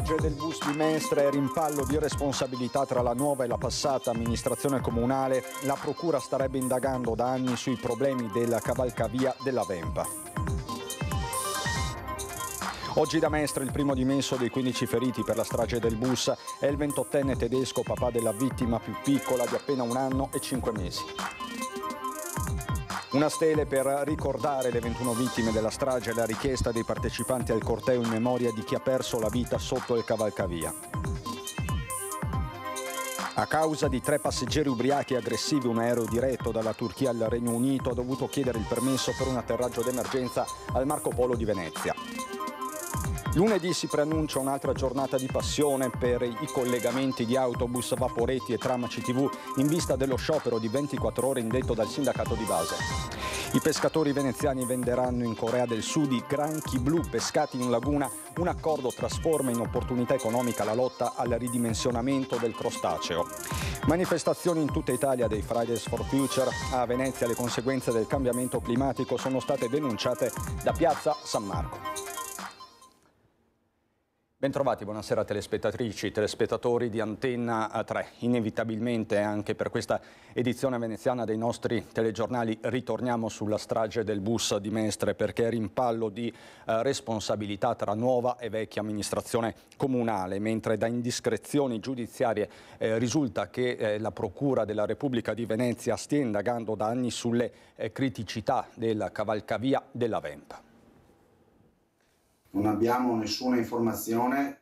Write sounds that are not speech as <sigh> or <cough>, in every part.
strage del bus di Mestre e rimpallo di responsabilità tra la nuova e la passata amministrazione comunale, la procura starebbe indagando da anni sui problemi della cavalcavia della Vempa. Oggi da Mestre il primo dimesso dei 15 feriti per la strage del bus è il 28enne tedesco, papà della vittima più piccola di appena un anno e 5 mesi. Una stele per ricordare le 21 vittime della strage e la richiesta dei partecipanti al corteo in memoria di chi ha perso la vita sotto il cavalcavia. A causa di tre passeggeri ubriachi aggressivi, un aereo diretto dalla Turchia al Regno Unito ha dovuto chiedere il permesso per un atterraggio d'emergenza al Marco Polo di Venezia. Lunedì si preannuncia un'altra giornata di passione per i collegamenti di autobus, vaporetti e tram CTV in vista dello sciopero di 24 ore indetto dal sindacato di base. I pescatori veneziani venderanno in Corea del Sud i granchi blu pescati in laguna. Un accordo trasforma in opportunità economica la lotta al ridimensionamento del crostaceo. Manifestazioni in tutta Italia dei Fridays for Future. A Venezia le conseguenze del cambiamento climatico sono state denunciate da Piazza San Marco. Bentrovati, buonasera telespettatrici, telespettatori di Antenna 3. Inevitabilmente anche per questa edizione veneziana dei nostri telegiornali ritorniamo sulla strage del bus di Mestre perché è rimpallo di eh, responsabilità tra nuova e vecchia amministrazione comunale, mentre da indiscrezioni giudiziarie eh, risulta che eh, la Procura della Repubblica di Venezia stia indagando da anni sulle eh, criticità della cavalcavia della Venta non abbiamo nessuna informazione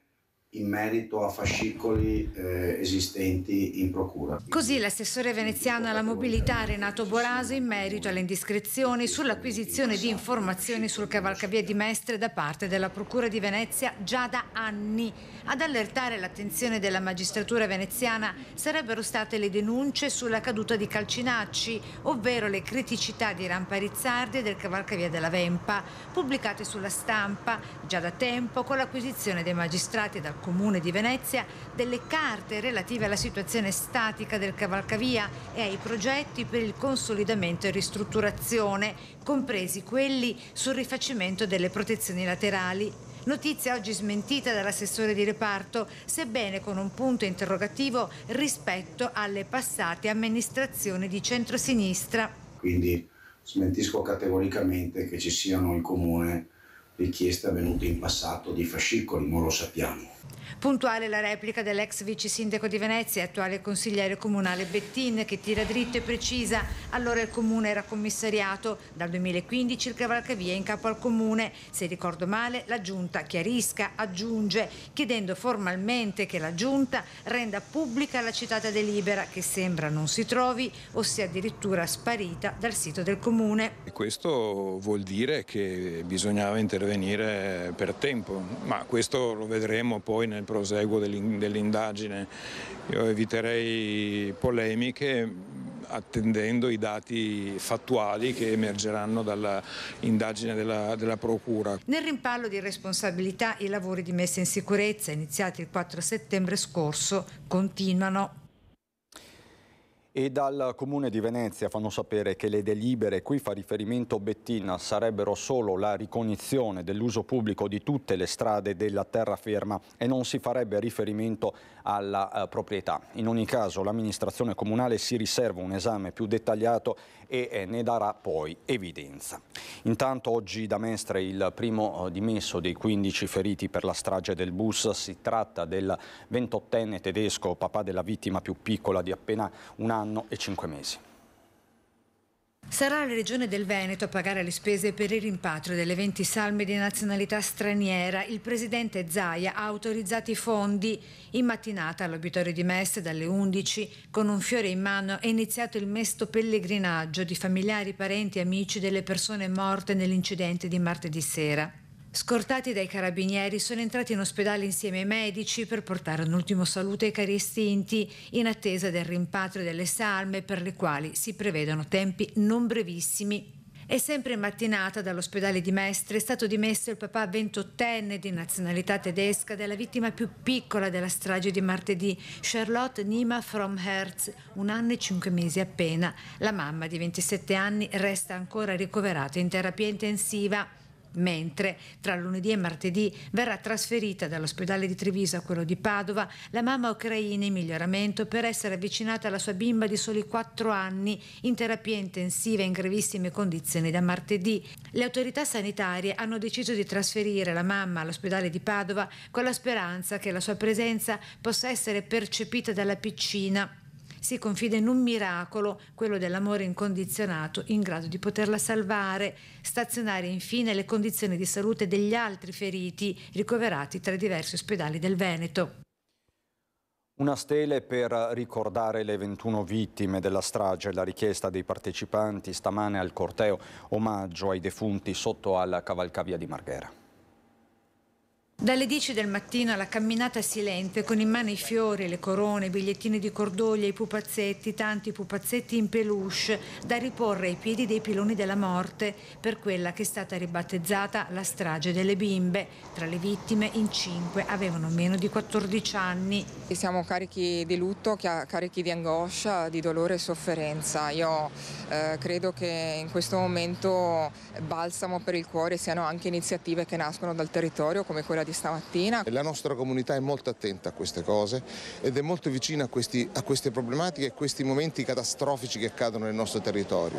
in merito a fascicoli eh, esistenti in procura. Così l'assessore veneziano alla mobilità Renato Boraso in merito alle indiscrezioni sull'acquisizione di informazioni sul cavalcavia di Mestre da parte della procura di Venezia già da anni. Ad allertare l'attenzione della magistratura veneziana sarebbero state le denunce sulla caduta di Calcinacci, ovvero le criticità di Ramparizzardi e del cavalcavia della Vempa, pubblicate sulla stampa già da tempo con l'acquisizione dei magistrati dal Comune di Venezia delle carte relative alla situazione statica del cavalcavia e ai progetti per il consolidamento e ristrutturazione, compresi quelli sul rifacimento delle protezioni laterali. Notizia oggi smentita dall'assessore di reparto, sebbene con un punto interrogativo rispetto alle passate amministrazioni di centrosinistra. Quindi smentisco categoricamente che ci siano in comune richieste avvenute in passato di fascicoli, non lo sappiamo. Puntuale la replica dell'ex vice sindaco di Venezia, e attuale consigliere comunale Bettin, che tira dritto e precisa. Allora il comune era commissariato, dal 2015 il cavalcavia in capo al comune. Se ricordo male, la giunta chiarisca, aggiunge, chiedendo formalmente che la giunta renda pubblica la citata delibera, che sembra non si trovi o sia addirittura sparita dal sito del comune. Questo vuol dire che bisognava intervenire per tempo, ma questo lo vedremo poi poi nel proseguo dell'indagine. Io eviterei polemiche attendendo i dati fattuali che emergeranno dall'indagine della, della Procura. Nel rimpallo di responsabilità i lavori di messa in sicurezza iniziati il 4 settembre scorso continuano e dal Comune di Venezia fanno sapere che le delibere, qui fa riferimento Bettina, sarebbero solo la ricognizione dell'uso pubblico di tutte le strade della terraferma e non si farebbe riferimento alla eh, proprietà. In ogni caso l'amministrazione comunale si riserva un esame più dettagliato e eh, ne darà poi evidenza. Intanto oggi da Mestre il primo eh, dimesso dei 15 feriti per la strage del bus, si tratta del 28enne tedesco, papà della vittima più piccola di appena un anno anno e cinque mesi. Sarà la Regione del Veneto a pagare le spese per il rimpatrio delle 20 salme di nazionalità straniera. Il presidente Zaia ha autorizzato i fondi. In mattinata all'obitorio di Mestre dalle 11 con un fiore in mano è iniziato il mesto pellegrinaggio di familiari, parenti e amici delle persone morte nell'incidente di martedì sera. Scortati dai carabinieri, sono entrati in ospedale insieme ai medici per portare un ultimo saluto ai cari estinti in attesa del rimpatrio delle salme per le quali si prevedono tempi non brevissimi. E sempre in mattinata dall'ospedale di Mestre è stato dimesso il papà 28enne di nazionalità tedesca della vittima più piccola della strage di martedì, Charlotte Nima from Hertz, un anno e cinque mesi appena. La mamma di 27 anni resta ancora ricoverata in terapia intensiva. Mentre tra lunedì e martedì verrà trasferita dall'ospedale di Treviso a quello di Padova la mamma ucraina in miglioramento per essere avvicinata alla sua bimba di soli 4 anni in terapia intensiva in gravissime condizioni da martedì. Le autorità sanitarie hanno deciso di trasferire la mamma all'ospedale di Padova con la speranza che la sua presenza possa essere percepita dalla piccina si confida in un miracolo, quello dell'amore incondizionato, in grado di poterla salvare, stazionare infine le condizioni di salute degli altri feriti ricoverati tra i diversi ospedali del Veneto. Una stele per ricordare le 21 vittime della strage, la richiesta dei partecipanti stamane al corteo, omaggio ai defunti sotto alla cavalcavia di Marghera. Dalle 10 del mattino alla camminata silente, con in mano i fiori, le corone, i bigliettini di cordoglio, i pupazzetti, tanti pupazzetti in peluche, da riporre ai piedi dei piloni della morte, per quella che è stata ribattezzata la strage delle bimbe. Tra le vittime, in 5 avevano meno di 14 anni. Siamo carichi di lutto, carichi di angoscia, di dolore e sofferenza. Io eh, credo che in questo momento balsamo per il cuore siano anche iniziative che nascono dal territorio, come quella di stamattina. La nostra comunità è molto attenta a queste cose ed è molto vicina a, questi, a queste problematiche e a questi momenti catastrofici che accadono nel nostro territorio.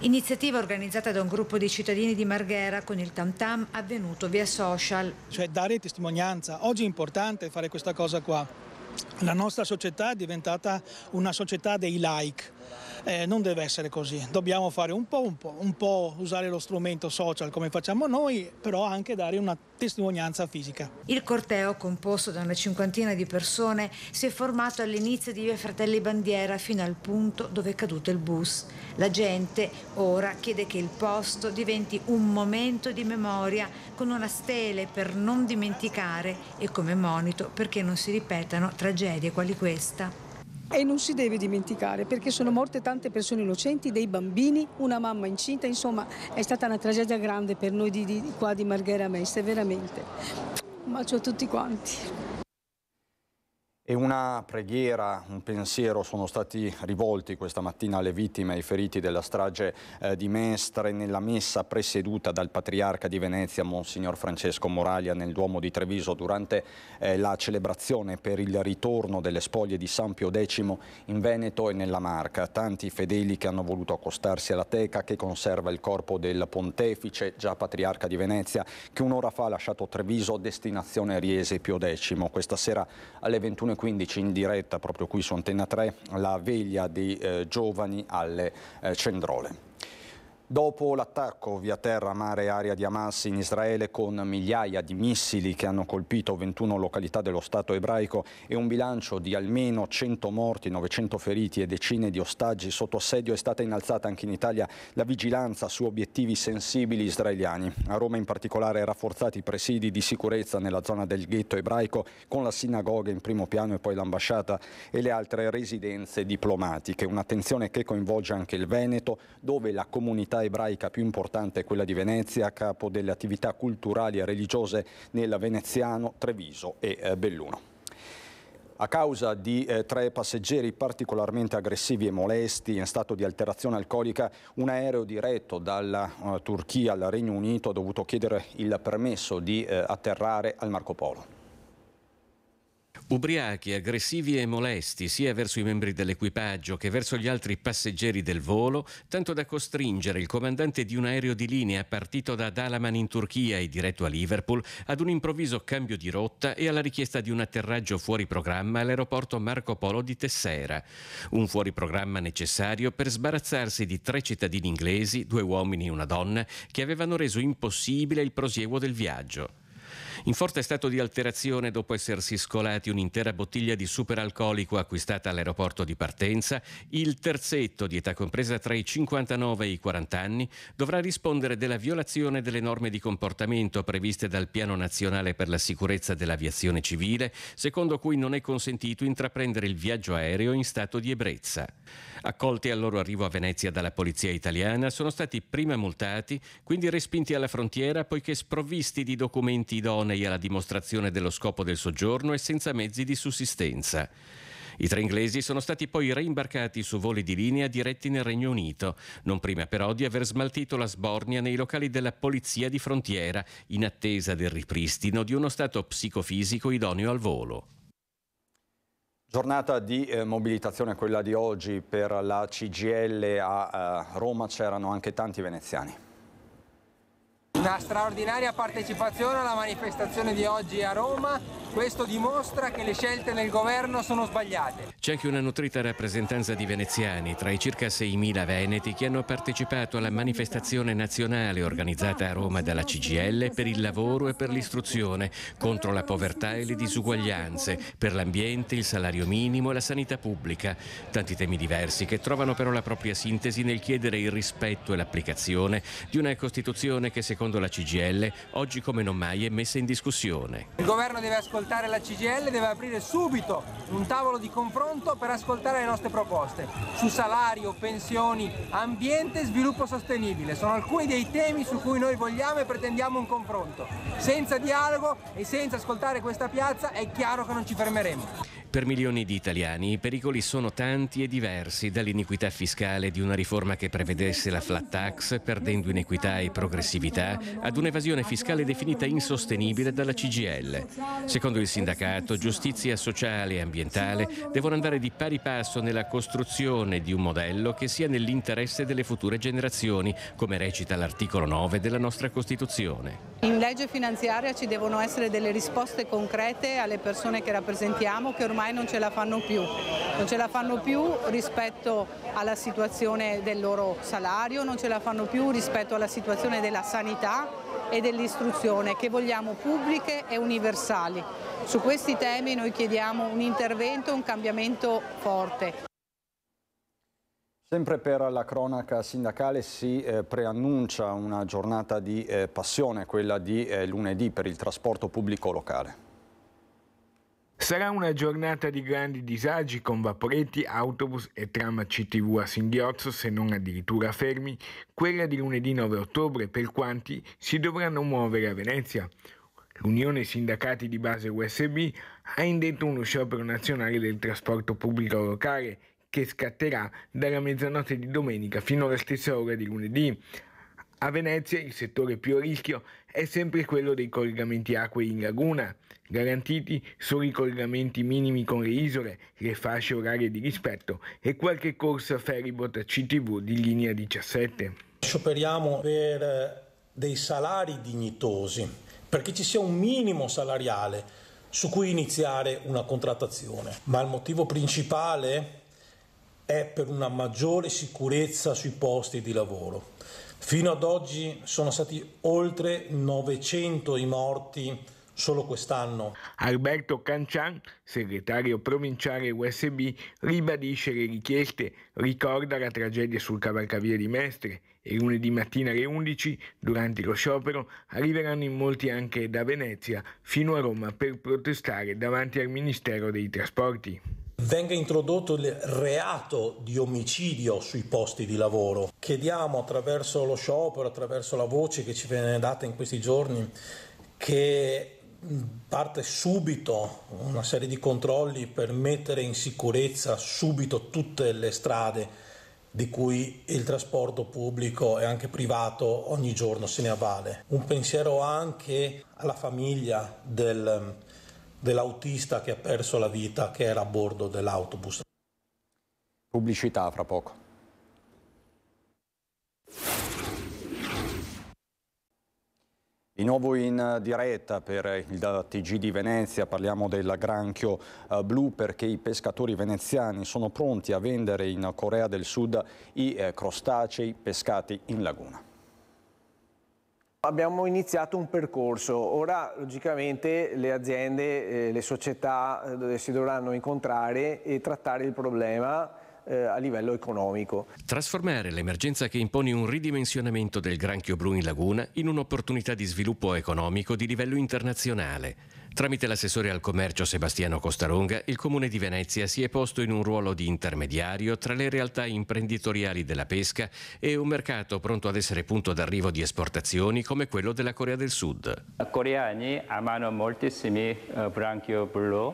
Iniziativa organizzata da un gruppo di cittadini di Marghera con il Tam Tam avvenuto via social. Cioè dare testimonianza, oggi è importante fare questa cosa qua. La nostra società è diventata una società dei like eh, non deve essere così, dobbiamo fare un po', un po', un po' usare lo strumento social come facciamo noi, però anche dare una testimonianza fisica. Il corteo, composto da una cinquantina di persone, si è formato all'inizio di Via Fratelli Bandiera fino al punto dove è caduto il bus. La gente ora chiede che il posto diventi un momento di memoria con una stele per non dimenticare e come monito perché non si ripetano tragedie quali questa. E non si deve dimenticare perché sono morte tante persone innocenti, dei bambini, una mamma incinta, insomma è stata una tragedia grande per noi di, di qua di Marghera Meste, veramente. Un bacio a tutti quanti. E una preghiera, un pensiero sono stati rivolti questa mattina alle vittime e ai feriti della strage eh, di Mestre nella messa presieduta dal patriarca di Venezia, Monsignor Francesco Moraglia, nel Duomo di Treviso durante eh, la celebrazione per il ritorno delle spoglie di San Pio X in Veneto e nella Marca. Tanti fedeli che hanno voluto accostarsi alla teca che conserva il corpo del pontefice, già patriarca di Venezia, che un'ora fa ha lasciato Treviso, destinazione Riese Pio X. Questa sera alle 21.00 15 in diretta proprio qui su Antena 3 la veglia dei eh, giovani alle eh, Cendrole. Dopo l'attacco via terra, mare e aria di Hamas in Israele con migliaia di missili che hanno colpito 21 località dello Stato ebraico e un bilancio di almeno 100 morti, 900 feriti e decine di ostaggi sotto assedio è stata innalzata anche in Italia la vigilanza su obiettivi sensibili israeliani. A Roma in particolare rafforzati i presidi di sicurezza nella zona del ghetto ebraico con la sinagoga in primo piano e poi l'ambasciata e le altre residenze diplomatiche. Un'attenzione che coinvolge anche il Veneto dove la comunità città ebraica più importante è quella di Venezia, capo delle attività culturali e religiose nel Veneziano, Treviso e eh, Belluno. A causa di eh, tre passeggeri particolarmente aggressivi e molesti in stato di alterazione alcolica, un aereo diretto dalla uh, Turchia al Regno Unito ha dovuto chiedere il permesso di uh, atterrare al Marco Polo. Ubriachi, aggressivi e molesti sia verso i membri dell'equipaggio che verso gli altri passeggeri del volo, tanto da costringere il comandante di un aereo di linea partito da Dalaman in Turchia e diretto a Liverpool ad un improvviso cambio di rotta e alla richiesta di un atterraggio fuori programma all'aeroporto Marco Polo di Tessera. Un fuori programma necessario per sbarazzarsi di tre cittadini inglesi, due uomini e una donna, che avevano reso impossibile il prosieguo del viaggio in forte stato di alterazione dopo essersi scolati un'intera bottiglia di superalcolico acquistata all'aeroporto di partenza, il terzetto, di età compresa tra i 59 e i 40 anni, dovrà rispondere della violazione delle norme di comportamento previste dal Piano Nazionale per la Sicurezza dell'Aviazione Civile, secondo cui non è consentito intraprendere il viaggio aereo in stato di ebbrezza. Accolti al loro arrivo a Venezia dalla polizia italiana, sono stati prima multati, quindi respinti alla frontiera poiché sprovvisti di documenti idonei lei alla dimostrazione dello scopo del soggiorno e senza mezzi di sussistenza. I tre inglesi sono stati poi reimbarcati su voli di linea diretti nel Regno Unito, non prima però di aver smaltito la sbornia nei locali della polizia di frontiera, in attesa del ripristino di uno stato psicofisico idoneo al volo. Giornata di eh, mobilitazione quella di oggi per la CGL a eh, Roma c'erano anche tanti veneziani. Una straordinaria partecipazione alla manifestazione di oggi a Roma questo dimostra che le scelte nel governo sono sbagliate. C'è anche una nutrita rappresentanza di veneziani, tra i circa 6.000 veneti che hanno partecipato alla manifestazione nazionale organizzata a Roma dalla CGL per il lavoro e per l'istruzione, contro la povertà e le disuguaglianze, per l'ambiente, il salario minimo e la sanità pubblica. Tanti temi diversi che trovano però la propria sintesi nel chiedere il rispetto e l'applicazione di una Costituzione che secondo la CGL oggi come non mai è messa in discussione. Il governo deve ascoltare ascoltare la CGL deve aprire subito un tavolo di confronto per ascoltare le nostre proposte su salario, pensioni, ambiente e sviluppo sostenibile. Sono alcuni dei temi su cui noi vogliamo e pretendiamo un confronto. Senza dialogo e senza ascoltare questa piazza è chiaro che non ci fermeremo. Per milioni di italiani i pericoli sono tanti e diversi, dall'iniquità fiscale di una riforma che prevedesse la flat tax, perdendo inequità e progressività, ad un'evasione fiscale definita insostenibile dalla CGL. Secondo il sindacato, giustizia sociale e ambientale devono andare di pari passo nella costruzione di un modello che sia nell'interesse delle future generazioni, come recita l'articolo 9 della nostra Costituzione. In legge finanziaria ci devono essere delle risposte concrete alle persone che rappresentiamo, che ormai ormai non ce la fanno più, non ce la fanno più rispetto alla situazione del loro salario, non ce la fanno più rispetto alla situazione della sanità e dell'istruzione che vogliamo pubbliche e universali. Su questi temi noi chiediamo un intervento, un cambiamento forte. Sempre per la cronaca sindacale si eh, preannuncia una giornata di eh, passione, quella di eh, lunedì per il trasporto pubblico locale. Sarà una giornata di grandi disagi con vaporetti, autobus e tram CTV a singhiozzo, se non addirittura fermi, quella di lunedì 9 ottobre per quanti si dovranno muovere a Venezia. L'Unione Sindacati di Base USB ha indetto uno sciopero nazionale del trasporto pubblico locale che scatterà dalla mezzanotte di domenica fino alla stessa ora di lunedì. A Venezia, il settore più a rischio, è sempre quello dei collegamenti acquei in laguna, garantiti solo i collegamenti minimi con le isole, le fasce orarie di rispetto e qualche corsa ferribot a CTV di linea 17. Scioperiamo per eh, dei salari dignitosi, perché ci sia un minimo salariale su cui iniziare una contrattazione, ma il motivo principale è per una maggiore sicurezza sui posti di lavoro. Fino ad oggi sono stati oltre 900 i morti solo quest'anno. Alberto Cancian, segretario provinciale USB, ribadisce le richieste, ricorda la tragedia sul cavalcavia di Mestre e lunedì mattina alle 11, durante lo sciopero, arriveranno in molti anche da Venezia fino a Roma per protestare davanti al Ministero dei Trasporti. Venga introdotto il reato di omicidio sui posti di lavoro. Chiediamo attraverso lo sciopero, attraverso la voce che ci viene data in questi giorni, che parte subito una serie di controlli per mettere in sicurezza subito tutte le strade di cui il trasporto pubblico e anche privato ogni giorno se ne avvale. Un pensiero anche alla famiglia del dell'autista che ha perso la vita che era a bordo dell'autobus. Pubblicità fra poco. Di nuovo in diretta per il TG di Venezia parliamo del granchio eh, blu perché i pescatori veneziani sono pronti a vendere in Corea del Sud i eh, crostacei pescati in laguna. Abbiamo iniziato un percorso, ora logicamente le aziende, eh, le società eh, si dovranno incontrare e trattare il problema eh, a livello economico. Trasformare l'emergenza che impone un ridimensionamento del granchio blu in laguna in un'opportunità di sviluppo economico di livello internazionale. Tramite l'assessore al commercio Sebastiano Costaronga, il Comune di Venezia si è posto in un ruolo di intermediario tra le realtà imprenditoriali della pesca e un mercato pronto ad essere punto d'arrivo di esportazioni come quello della Corea del Sud. I coreani amano moltissimi uh, eh, branchio blu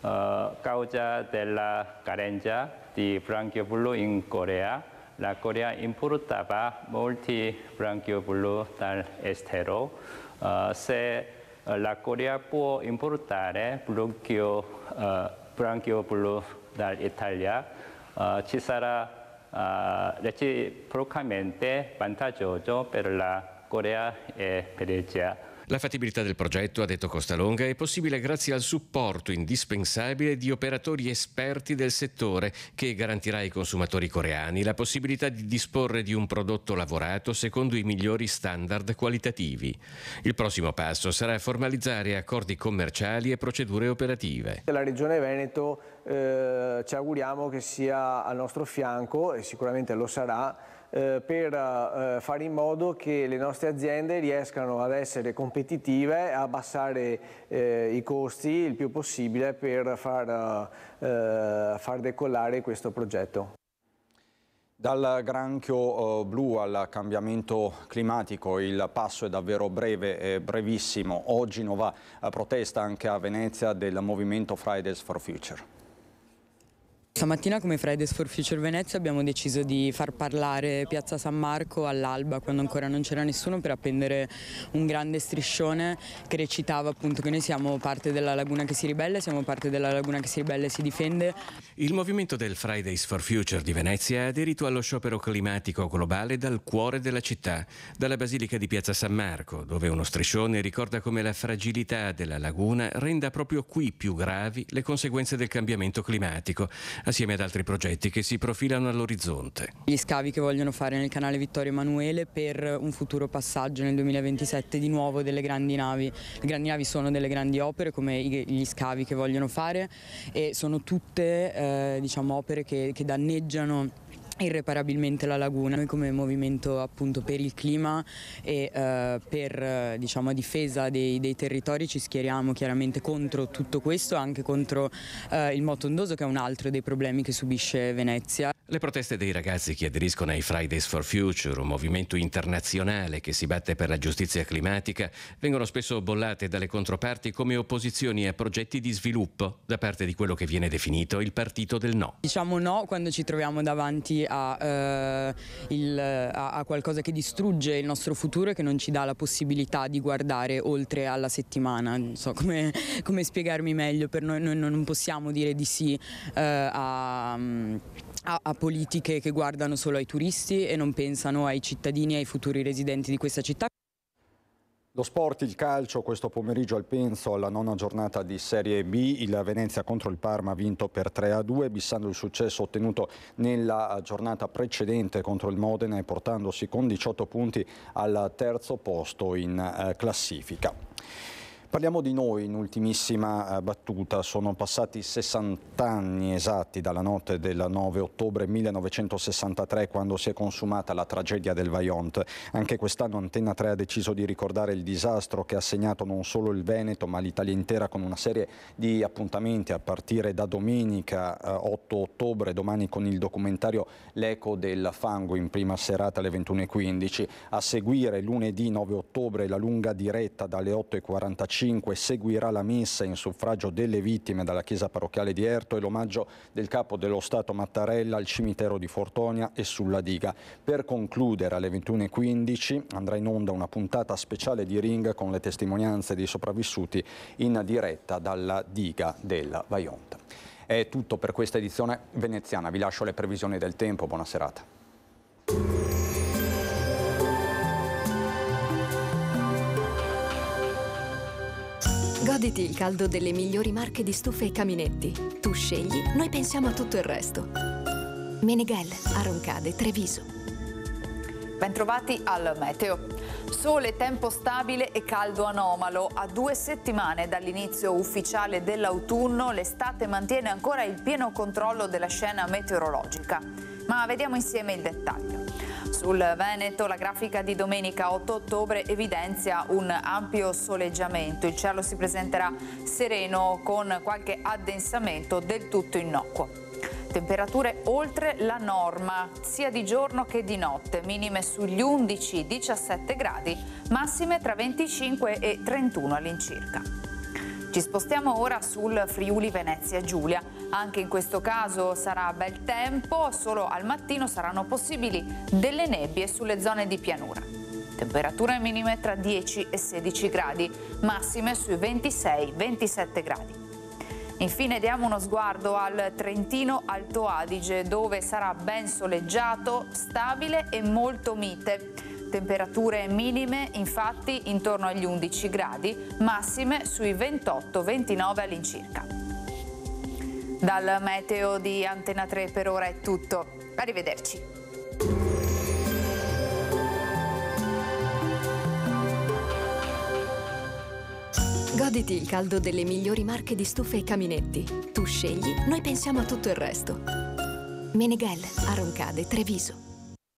uh, eh, causa della carenza di branchio blu in Corea. La Corea importava molti branchio blu dall'estero. Uh, se la Corea può importare bronchio, uh, branchio blu dall'Italia, uh, ci sarà uh, reciprocamente vantaggioso per la Corea e per l'Italia. La fattibilità del progetto, ha detto Costalonga, è possibile grazie al supporto indispensabile di operatori esperti del settore che garantirà ai consumatori coreani la possibilità di disporre di un prodotto lavorato secondo i migliori standard qualitativi. Il prossimo passo sarà formalizzare accordi commerciali e procedure operative. La Regione Veneto eh, ci auguriamo che sia al nostro fianco e sicuramente lo sarà eh, per eh, fare in modo che le nostre aziende riescano ad essere competitive e abbassare eh, i costi il più possibile per far, far decollare questo progetto. Dal granchio blu al cambiamento climatico il passo è davvero breve e brevissimo. Oggi non va protesta anche a Venezia del movimento Fridays for Future. Stamattina come Fridays for Future Venezia abbiamo deciso di far parlare Piazza San Marco all'alba quando ancora non c'era nessuno per appendere un grande striscione che recitava appunto che noi siamo parte della laguna che si ribella, siamo parte della laguna che si ribella e si difende. Il movimento del Fridays for Future di Venezia ha aderito allo sciopero climatico globale dal cuore della città, dalla basilica di Piazza San Marco, dove uno striscione ricorda come la fragilità della laguna renda proprio qui più gravi le conseguenze del cambiamento climatico assieme ad altri progetti che si profilano all'orizzonte. Gli scavi che vogliono fare nel canale Vittorio Emanuele per un futuro passaggio nel 2027 di nuovo delle grandi navi. Le grandi navi sono delle grandi opere come gli scavi che vogliono fare e sono tutte eh, diciamo, opere che, che danneggiano irreparabilmente la laguna. Noi come movimento appunto per il clima e eh, per eh, diciamo, difesa dei, dei, territori ci schieriamo chiaramente contro tutto questo anche contro eh, il moto ondoso che è un altro dei problemi che subisce Venezia. Le proteste dei ragazzi che aderiscono ai Fridays for Future, un movimento internazionale che si batte per la giustizia climatica, vengono spesso bollate dalle controparti come opposizioni a progetti di sviluppo da parte di quello che viene definito il partito del no. Diciamo no quando ci troviamo davanti a, eh, il, a, a, qualcosa che distrugge il nostro futuro e che non ci dà la possibilità di guardare oltre alla settimana. Non so come, <laughs> come spiegarmi meglio, per noi, noi non possiamo dire di sì eh, a a, politiche che guardano solo ai turisti e non pensano ai cittadini e ai futuri residenti di questa città. Lo sport, il calcio, questo pomeriggio al Penso, alla nona giornata di Serie B, il Venezia contro il Parma ha vinto per 3-2, bissando il successo ottenuto nella giornata precedente contro il Modena e portandosi con 18 punti al terzo posto in eh, classifica. Parliamo di noi in ultimissima eh, battuta, sono passati 60 anni esatti dalla notte del 9 ottobre 1963 quando si è consumata la tragedia del Vajont. Anche quest'anno Antenna 3 ha deciso di ricordare il disastro che ha segnato non solo il Veneto ma l'Italia intera con una serie di appuntamenti a partire da domenica 8 eh, ottobre, domani con il documentario L'eco del fango in prima serata alle 21.15, a seguire lunedì 9 ottobre la lunga diretta dalle 8.45 5 seguirà la messa in suffragio delle vittime dalla chiesa parrocchiale di Erto e l'omaggio del capo dello Stato Mattarella al cimitero di Fortonia e sulla diga. Per concludere alle 21.15 andrà in onda una puntata speciale di Ring con le testimonianze dei sopravvissuti in diretta dalla diga della Vaionta. È tutto per questa edizione veneziana, vi lascio le previsioni del tempo, buona serata. Goditi il caldo delle migliori marche di stufe e caminetti. Tu scegli, noi pensiamo a tutto il resto. Meneghel, Aroncade, Treviso. Bentrovati al Meteo. Sole, tempo stabile e caldo anomalo. A due settimane dall'inizio ufficiale dell'autunno, l'estate mantiene ancora il pieno controllo della scena meteorologica. Ma vediamo insieme il dettaglio. Sul Veneto la grafica di domenica 8 ottobre evidenzia un ampio soleggiamento. Il cielo si presenterà sereno con qualche addensamento del tutto innocuo. Temperature oltre la norma sia di giorno che di notte, minime sugli 11-17 gradi, massime tra 25 e 31 all'incirca. Ci spostiamo ora sul Friuli Venezia Giulia. Anche in questo caso sarà bel tempo, solo al mattino saranno possibili delle nebbie sulle zone di pianura. Temperature minime tra 10 e 16 gradi, massime sui 26-27 gradi. Infine diamo uno sguardo al Trentino Alto Adige dove sarà ben soleggiato, stabile e molto mite. Temperature minime infatti intorno agli 11 gradi, massime sui 28-29 all'incirca. Dal meteo di Antena 3 per ora è tutto. Arrivederci. Goditi il caldo delle migliori marche di stufe e caminetti. Tu scegli, noi pensiamo a tutto il resto. Meneghel, Aroncade, Treviso.